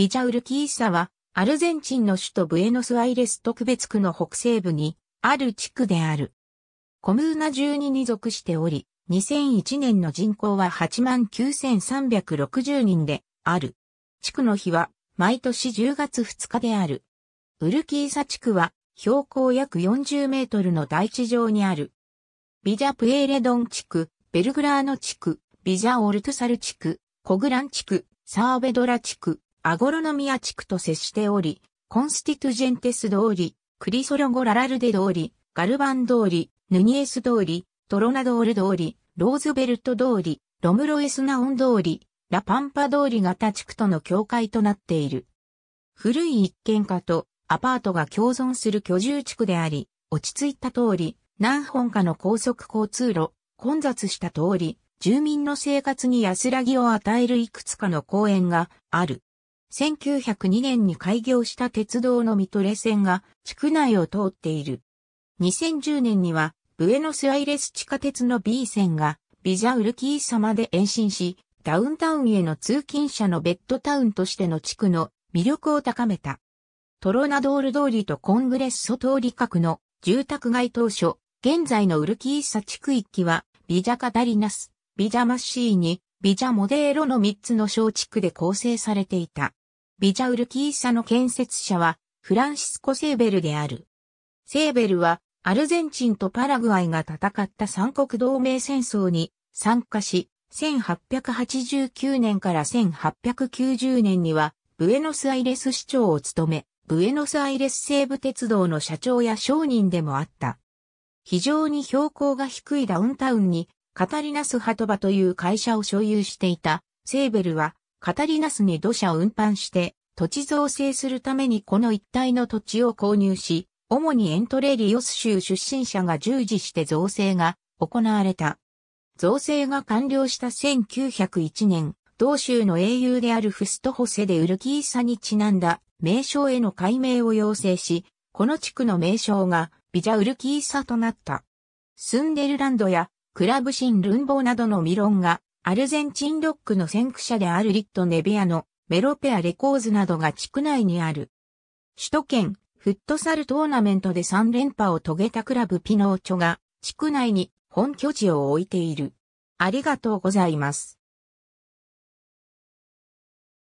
ビジャウルキーサは、アルゼンチンの首都ブエノスアイレス特別区の北西部に、ある地区である。コムーナ12に属しており、2001年の人口は89,360人である。地区の日は毎年10月2日である。ウルキーサ地区は標高約40メートルの大地上にある。ビジャプエーレドン地区、ベルグラーノ地区、ビジャオルトサル地区、コグラン地区、サーベドラ地区、アゴロノミア地区と接しており、コンスティトゥジェンテス通り、クリソロゴ・ララルデ通り、ガルバン通り、ヌニエス通り、トロナドール通り、ローズベルト通り、ロムロエスナオン通り、ラパンパ通り型地区との境界となっている。古い一軒家とアパートが共存する居住地区であり、落ち着いた通り、何本かの高速交通路、混雑した通り、住民の生活に安らぎを与えるいくつかの公園がある。1902年に開業した鉄道のミトレ線が地区内を通っている。2010年には、ブエノスアイレス地下鉄の B 線がビジャウルキー様で延伸し、ダウンタウンへの通勤者のベッドタウンとしての地区の魅力を高めた。トロナドール通りとコングレッソ通り各の住宅街当初、現在のウルキーサ地区域は、ビジャカダリナス、ビジャマッシーニ、ビジャモデーロの3つの小地区で構成されていた。ビジャウルキーサの建設者はフランシスコ・セーベルである。セーベルはアルゼンチンとパラグアイが戦った三国同盟戦争に参加し、1889年から1890年にはブエノスアイレス市長を務め、ブエノスアイレス西部鉄道の社長や商人でもあった。非常に標高が低いダウンタウンにカタリナス・ハトバという会社を所有していたセーベルはカタリナスに土砂を運搬して、土地造成するためにこの一帯の土地を購入し、主にエントレリオス州出身者が従事して造成が行われた。造成が完了した1901年、同州の英雄であるフストホセ・でウルキーサにちなんだ名称への改名を要請し、この地区の名称がビジャ・ウルキーサとなった。スンデルランドやクラブシン・ルンボーなどのミロンがアルゼンチンロックの先駆者であるリット・ネビアのメロペアレコーズなどが地区内にある。首都圏フットサルトーナメントで3連覇を遂げたクラブピノーチョが地区内に本拠地を置いている。ありがとうございます。